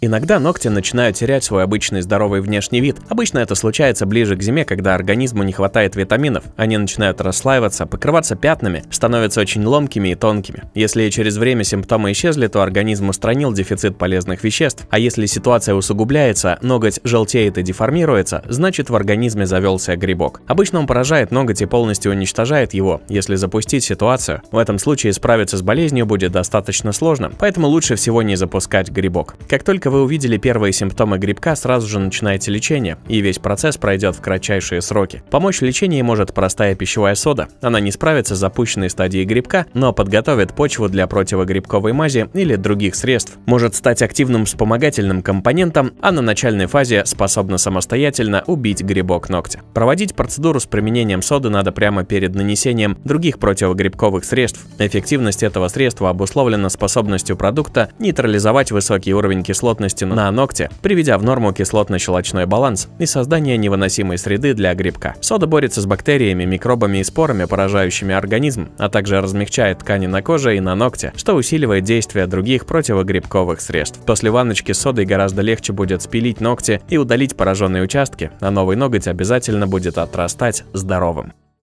Иногда ногти начинают терять свой обычный здоровый внешний вид. Обычно это случается ближе к зиме, когда организму не хватает витаминов. Они начинают расслаиваться, покрываться пятнами, становятся очень ломкими и тонкими. Если через время симптомы исчезли, то организм устранил дефицит полезных веществ. А если ситуация усугубляется, ноготь желтеет и деформируется, значит в организме завелся грибок. Обычно он поражает ноготь и полностью уничтожает его, если запустить ситуацию. В этом случае справиться с болезнью будет достаточно сложно, поэтому лучше всего не запускать грибок. Как только только вы увидели первые симптомы грибка, сразу же начинаете лечение, и весь процесс пройдет в кратчайшие сроки. Помочь лечению может простая пищевая сода. Она не справится с запущенной стадией грибка, но подготовит почву для противогрибковой мази или других средств. Может стать активным вспомогательным компонентом, а на начальной фазе способна самостоятельно убить грибок ногтя. Проводить процедуру с применением соды надо прямо перед нанесением других противогрибковых средств. Эффективность этого средства обусловлена способностью продукта нейтрализовать высокий уровень кислот кислотности на ногте, приведя в норму кислотно-щелочной баланс и создание невыносимой среды для грибка. Сода борется с бактериями, микробами и спорами, поражающими организм, а также размягчает ткани на коже и на ногте, что усиливает действие других противогрибковых средств. После ванночки с содой гораздо легче будет спилить ногти и удалить пораженные участки, а новый ноготь обязательно будет отрастать здоровым.